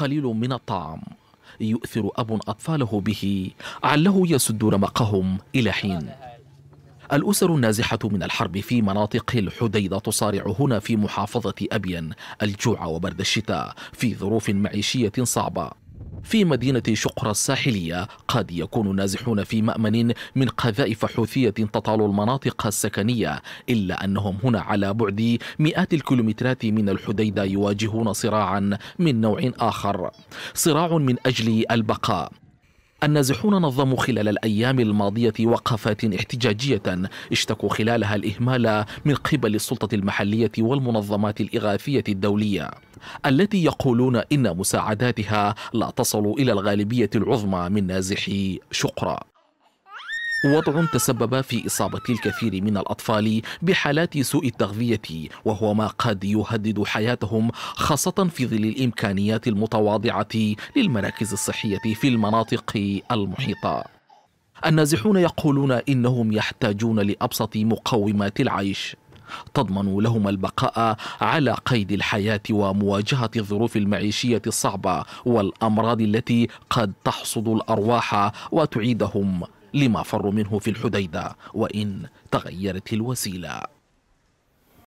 قليل من الطعام يؤثر أب أطفاله به علّه يسد رمقهم إلى حين الأسر النازحة من الحرب في مناطق الحديدة تصارع هنا في محافظة أبين الجوع وبرد الشتاء في ظروف معيشية صعبة في مدينة شقرى الساحلية قد يكون نازحون في مأمن من قذائف حوثية تطال المناطق السكنية إلا أنهم هنا على بعد مئات الكيلومترات من الحديدة يواجهون صراعا من نوع آخر صراع من أجل البقاء النازحون نظموا خلال الأيام الماضية وقفات احتجاجية اشتكوا خلالها الإهمال من قبل السلطة المحلية والمنظمات الإغاثية الدولية التي يقولون إن مساعداتها لا تصل إلى الغالبية العظمى من نازحي شقرة وضع تسبب في إصابة الكثير من الأطفال بحالات سوء التغذية وهو ما قد يهدد حياتهم خاصة في ظل الإمكانيات المتواضعة للمراكز الصحية في المناطق المحيطة النازحون يقولون إنهم يحتاجون لأبسط مقومات العيش تضمن لهم البقاء على قيد الحياة ومواجهة الظروف المعيشية الصعبة والأمراض التي قد تحصد الأرواح وتعيدهم لما فروا منه في الحديدة وإن تغيرت الوسيلة